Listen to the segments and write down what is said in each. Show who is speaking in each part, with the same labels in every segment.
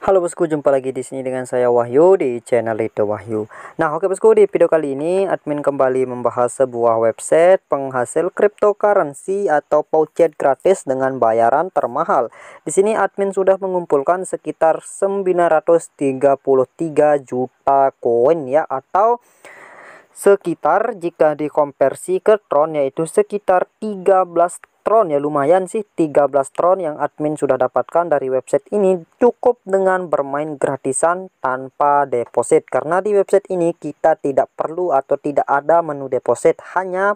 Speaker 1: Halo bosku, jumpa lagi di sini dengan saya Wahyu di channel Lido Wahyu. Nah, oke bosku, di video kali ini admin kembali membahas sebuah website penghasil cryptocurrency atau pouchet gratis dengan bayaran termahal. Di sini admin sudah mengumpulkan sekitar 933 juta koin ya atau sekitar jika dikonversi ke Tron yaitu sekitar 13 tron ya lumayan sih 13 tron yang admin sudah dapatkan dari website ini cukup dengan bermain gratisan tanpa deposit karena di website ini kita tidak perlu atau tidak ada menu deposit hanya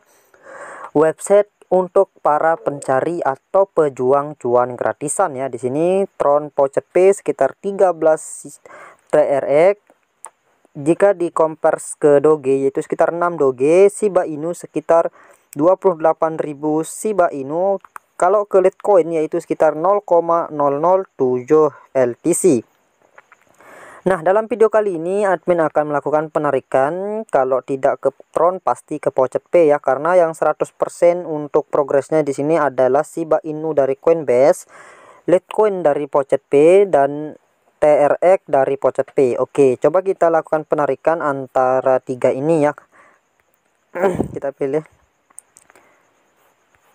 Speaker 1: website untuk para pencari atau pejuang cuan gratisan ya di sini tron pocet pay sekitar 13 TRX jika di ke doge yaitu sekitar 6 doge Shiba Inu sekitar 28.000 Shiba Inu kalau ke Litecoin yaitu sekitar 0,007 LTC. Nah, dalam video kali ini admin akan melakukan penarikan kalau tidak ke Tron pasti ke Pocet p ya karena yang 100% untuk progresnya di sini adalah Shiba Inu dari Coinbase, Litecoin dari Pocet p dan TRX dari Pocet p. Oke, coba kita lakukan penarikan antara tiga ini ya. kita pilih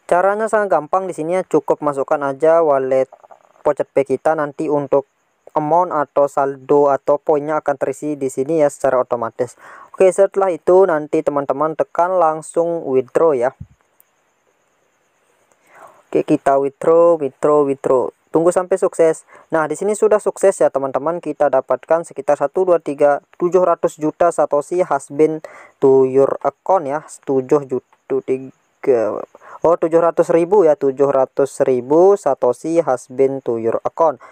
Speaker 1: Caranya sangat gampang di sini ya, cukup masukkan aja wallet Pocket Pay kita nanti untuk amount atau saldo atau poinnya akan terisi di sini ya secara otomatis. Oke, setelah itu nanti teman-teman tekan langsung withdraw ya. Oke, kita withdraw, withdraw, withdraw tunggu sampai sukses. Nah, di sini sudah sukses ya teman-teman. Kita dapatkan sekitar 1 2 3 700 juta satoshi has been to your account ya. 7 juta 3 Oh 700 ribu ya 700 ribu Satoshi has been to your account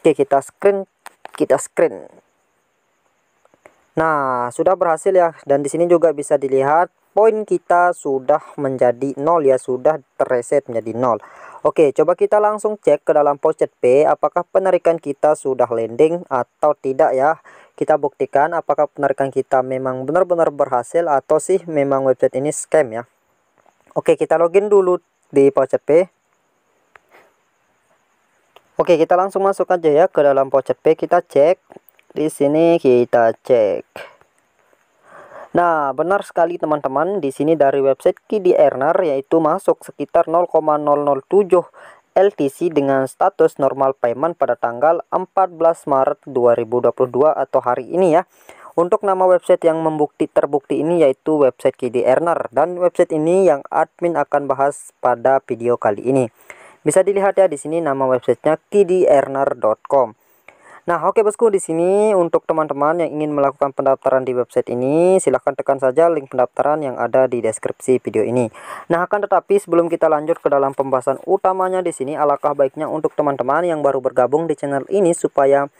Speaker 1: Oke kita screen Kita screen Nah sudah berhasil ya Dan di sini juga bisa dilihat Poin kita sudah menjadi nol ya Sudah tereset menjadi nol Oke coba kita langsung cek ke dalam pocket P Apakah penarikan kita sudah landing Atau tidak ya kita buktikan apakah penarikan kita memang benar-benar berhasil atau sih memang website ini scam ya Oke, kita login dulu di Pocket p. Oke, kita langsung masuk aja ya ke dalam Pocket p. Kita cek. Di sini kita cek. Nah, benar sekali teman-teman. Di sini dari website Kidi earner yaitu masuk sekitar 0,007 LTC dengan status normal payment pada tanggal 14 Maret 2022 atau hari ini ya. Untuk nama website yang membukti terbukti ini yaitu website KD Erner dan website ini yang admin akan bahas pada video kali ini. Bisa dilihat ya di sini nama websitenya kdierner.com. Nah, oke okay, bosku, di sini untuk teman-teman yang ingin melakukan pendaftaran di website ini, silahkan tekan saja link pendaftaran yang ada di deskripsi video ini. Nah, akan tetapi sebelum kita lanjut ke dalam pembahasan utamanya di sini, alangkah baiknya untuk teman-teman yang baru bergabung di channel ini supaya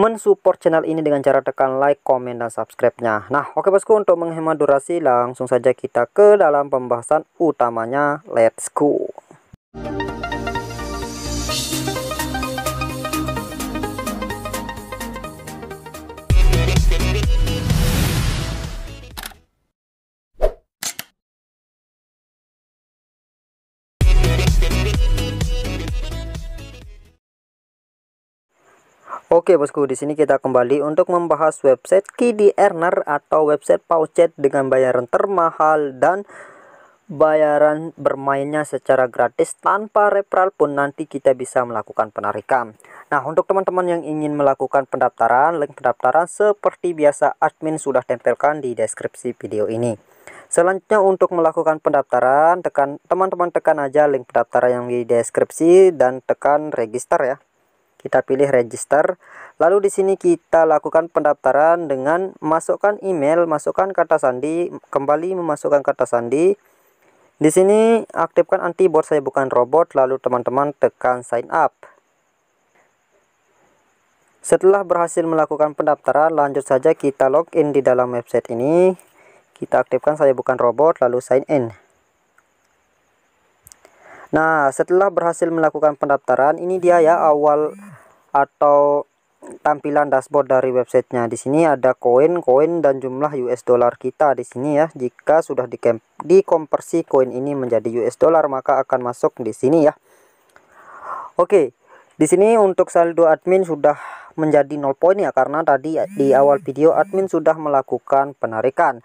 Speaker 1: mensupport channel ini dengan cara tekan like, komen, dan subscribe-nya. Nah, oke bosku, untuk menghemat durasi, langsung saja kita ke dalam pembahasan utamanya. Let's go! Oke bosku, di sini kita kembali untuk membahas website Kidi Earner atau website pouchet dengan bayaran termahal dan bayaran bermainnya secara gratis tanpa referral pun nanti kita bisa melakukan penarikan. Nah, untuk teman-teman yang ingin melakukan pendaftaran, link pendaftaran seperti biasa admin sudah tempelkan di deskripsi video ini. Selanjutnya untuk melakukan pendaftaran, tekan teman-teman tekan aja link pendaftaran yang di deskripsi dan tekan register ya. Kita pilih register. Lalu di sini kita lakukan pendaftaran dengan masukkan email, masukkan kata sandi, kembali memasukkan kata sandi. Di sini aktifkan anti-bot saya bukan robot, lalu teman-teman tekan sign up. Setelah berhasil melakukan pendaftaran, lanjut saja kita login di dalam website ini. Kita aktifkan saya bukan robot, lalu sign in. Nah, setelah berhasil melakukan pendaftaran, ini dia ya awal atau tampilan dashboard dari websitenya. Di sini ada koin, koin dan jumlah US dollar kita di sini ya. Jika sudah dikonversi koin ini menjadi US dollar maka akan masuk di sini ya. Oke, di sini untuk saldo admin sudah menjadi nol poin ya karena tadi di awal video admin sudah melakukan penarikan.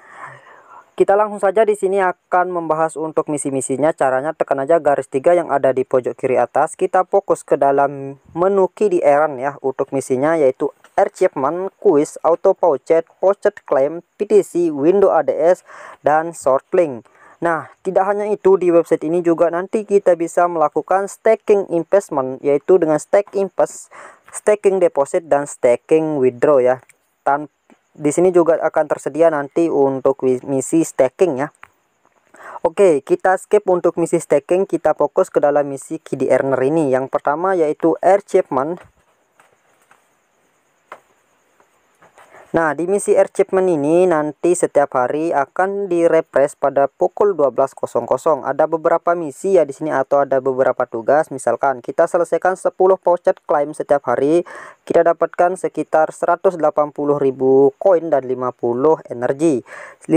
Speaker 1: Kita langsung saja di sini akan membahas untuk misi-misinya. Caranya tekan aja garis tiga yang ada di pojok kiri atas. Kita fokus ke dalam menu key di Eran ya untuk misinya yaitu achievement, quiz, auto pouchet, pouchet claim, PTC, window ADS dan short link. Nah, tidak hanya itu di website ini juga nanti kita bisa melakukan staking investment yaitu dengan stake invest, staking deposit dan staking withdraw ya tanpa di sini juga akan tersedia nanti untuk misi staking ya Oke, kita skip untuk misi staking, kita fokus ke dalam misi KD Earner ini. Yang pertama yaitu Air achievement Nah, di misi air shipment ini nanti setiap hari akan direpres pada pukul 12.00. Ada beberapa misi ya di sini atau ada beberapa tugas. Misalkan kita selesaikan 10 pouchet climb setiap hari, kita dapatkan sekitar 180.000 koin dan 50 energi. 50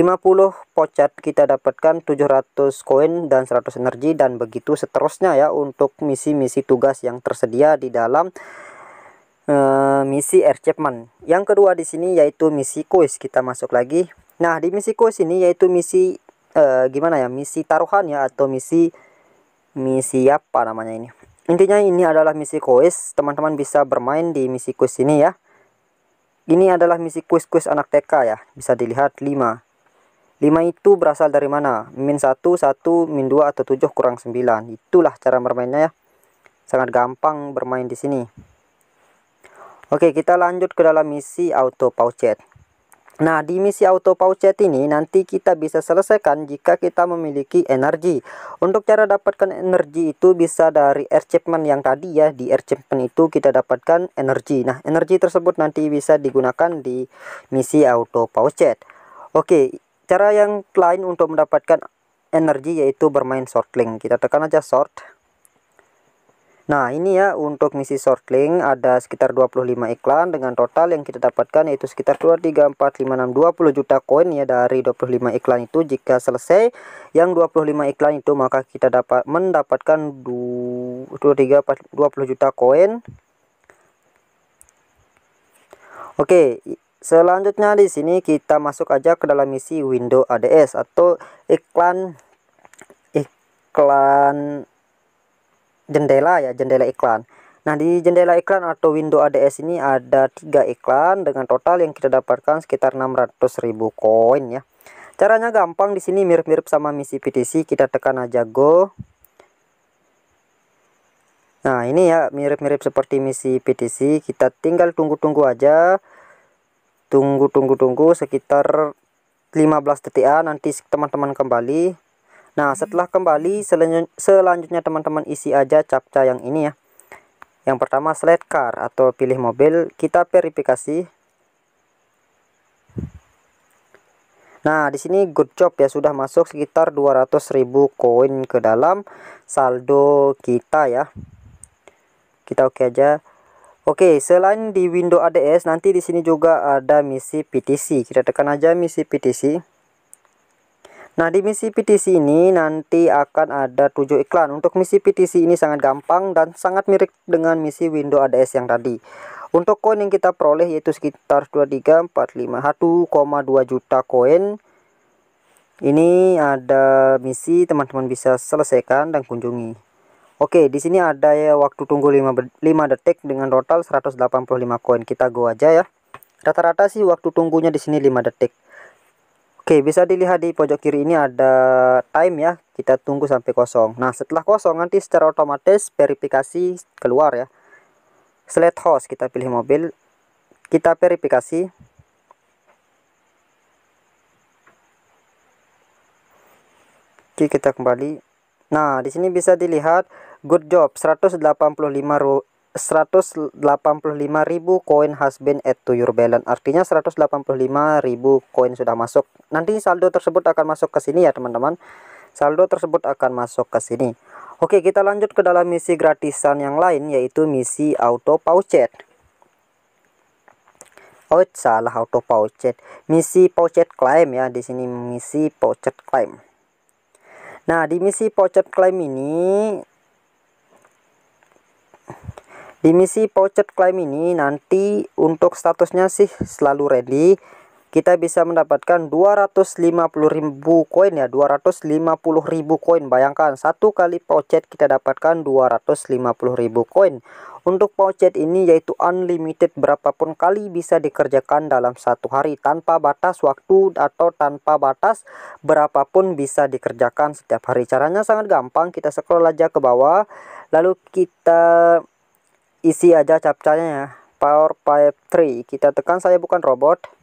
Speaker 1: pouchet kita dapatkan 700 koin dan 100 energi dan begitu seterusnya ya untuk misi-misi tugas yang tersedia di dalam Eh, misi air Chapman. Yang kedua di sini yaitu misi kuis. Kita masuk lagi. Nah, di misi kuis ini yaitu misi e, gimana ya? Misi taruhan ya atau misi misi apa namanya ini? Intinya ini adalah misi kuis. Teman-teman bisa bermain di misi kuis ini ya. Ini adalah misi kuis-kuis anak TK ya. Bisa dilihat 5. 5 itu berasal dari mana? Min 1, 1, min 2, atau 7 kurang 9. Itulah cara bermainnya ya. Sangat gampang bermain di sini. Oke, kita lanjut ke dalam misi auto pouchet. Nah, di misi auto pouchet ini nanti kita bisa selesaikan jika kita memiliki energi. Untuk cara dapatkan energi itu bisa dari achievement yang tadi ya. Di achievement itu kita dapatkan energi. Nah, energi tersebut nanti bisa digunakan di misi auto pouchet. Oke, cara yang lain untuk mendapatkan energi yaitu bermain shortlink. Kita tekan aja short. Nah ini ya untuk misi shortlink ada sekitar 25 iklan dengan total yang kita dapatkan yaitu sekitar 2, 3, 4, 5, 6, 20 juta koin ya dari 25 iklan itu jika selesai yang 25 iklan itu maka kita dapat mendapatkan 2, 2 3, 4, 20 juta koin Oke selanjutnya di sini kita masuk aja ke dalam misi window ADS atau iklan iklan jendela ya jendela iklan Nah di jendela iklan atau window ADS ini ada tiga iklan dengan total yang kita dapatkan sekitar 600.000 koin ya. Caranya gampang di sini mirip-mirip sama misi PTC kita tekan aja go. Nah ini ya mirip-mirip seperti misi PTC kita tinggal tunggu-tunggu aja. Tunggu-tunggu-tunggu sekitar 15 detik ya nanti teman-teman kembali Nah, hmm. setelah kembali selanjutnya teman-teman isi aja captcha yang ini ya. Yang pertama select car atau pilih mobil, kita verifikasi. Nah, di sini good job ya sudah masuk sekitar 200.000 koin ke dalam saldo kita ya. Kita oke okay aja. Oke, okay, selain di window ADS nanti di sini juga ada misi PTC. Kita tekan aja misi PTC. Nah di misi PTC ini nanti akan ada 7 iklan Untuk misi PTC ini sangat gampang dan sangat mirip dengan misi Windows ADS yang tadi Untuk koin yang kita peroleh yaitu sekitar 23, 1,2 juta koin Ini ada misi teman-teman bisa selesaikan dan kunjungi Oke di sini ada ya waktu tunggu 5, 5 detik dengan total 185 koin Kita go aja ya Rata-rata sih waktu tunggunya di sini 5 detik Oke, bisa dilihat di pojok kiri ini ada time ya. Kita tunggu sampai kosong. Nah, setelah kosong nanti secara otomatis verifikasi keluar ya. Select host kita pilih mobil. Kita verifikasi. Oke, kita kembali. Nah, di sini bisa dilihat good job 185 ru 185.000 koin has been add to your balance. Artinya 185.000 koin sudah masuk nanti saldo tersebut akan masuk ke sini ya teman-teman saldo tersebut akan masuk ke sini Oke kita lanjut ke dalam misi gratisan yang lain yaitu misi auto pouchet Oh salah auto pouchet misi pouchet claim ya di sini misi pouchet claim Nah di misi pouchet claim ini di misi pouchet claim ini nanti untuk statusnya sih selalu ready kita bisa mendapatkan 250.000 koin ya 250.000 koin bayangkan satu kali pouchet kita dapatkan 250.000 koin untuk pouchet ini yaitu unlimited berapapun kali bisa dikerjakan dalam satu hari tanpa batas waktu atau tanpa batas berapapun bisa dikerjakan setiap hari caranya sangat gampang kita scroll aja ke bawah lalu kita isi aja capcanya ya power pipe 3 kita tekan saya bukan robot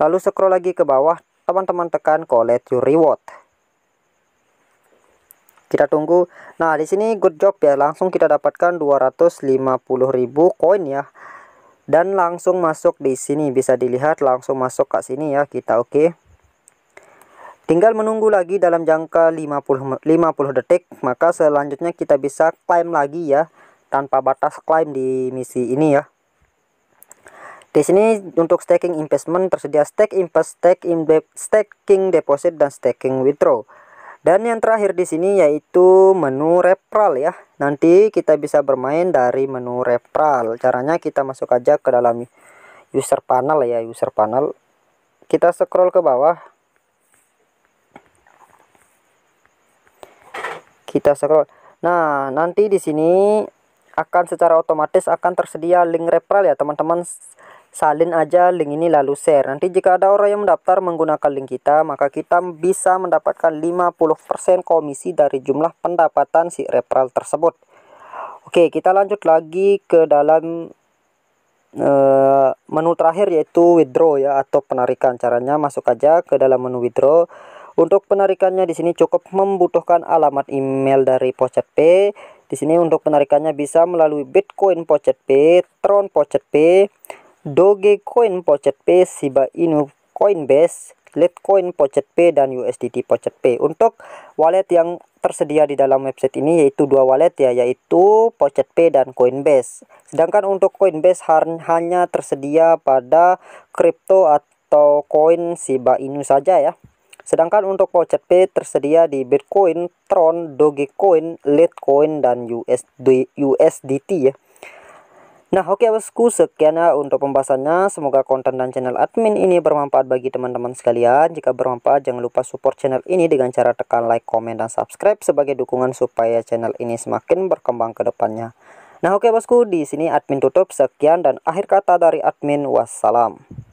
Speaker 1: Lalu scroll lagi ke bawah, teman-teman tekan collect your reward. Kita tunggu. Nah, di sini good job ya. Langsung kita dapatkan 250.000 koin ya. Dan langsung masuk di sini. Bisa dilihat langsung masuk ke sini ya. Kita oke. Okay. Tinggal menunggu lagi dalam jangka 50 50 detik, maka selanjutnya kita bisa climb lagi ya tanpa batas climb di misi ini ya. Di sini untuk staking investment tersedia stake invest, stake in de staking deposit dan staking withdraw. Dan yang terakhir di sini yaitu menu referral ya. Nanti kita bisa bermain dari menu referral. Caranya kita masuk aja ke dalam user panel ya, user panel. Kita scroll ke bawah. Kita scroll. Nah, nanti di sini akan secara otomatis akan tersedia link referral ya, teman-teman salin aja link ini lalu share. Nanti jika ada orang yang mendaftar menggunakan link kita, maka kita bisa mendapatkan 50% komisi dari jumlah pendapatan si referral tersebut. Oke, kita lanjut lagi ke dalam uh, menu terakhir yaitu withdraw ya atau penarikan. Caranya masuk aja ke dalam menu withdraw. Untuk penarikannya di sini cukup membutuhkan alamat email dari Pocet P. Di sini untuk penarikannya bisa melalui Bitcoin Pocet P, Tron Pocet P, Dogecoin, Pocket Pay, Shiba Inu, Coinbase, Litecoin, Pocket Pay, dan USDT Pocket Pay. Untuk wallet yang tersedia di dalam website ini yaitu dua wallet ya, yaitu Pocket Pay dan Coinbase. Sedangkan untuk Coinbase hanya tersedia pada crypto atau koin Shiba Inu saja ya. Sedangkan untuk Pocket Pay tersedia di Bitcoin, Tron, Dogecoin, Litecoin, dan USD, USDT ya. Nah oke okay, bosku sekian ya untuk pembahasannya Semoga konten dan channel admin ini bermanfaat bagi teman-teman sekalian Jika bermanfaat jangan lupa support channel ini dengan cara tekan like, komen, dan subscribe Sebagai dukungan supaya channel ini semakin berkembang ke depannya Nah oke okay, bosku di sini admin tutup sekian dan akhir kata dari admin wassalam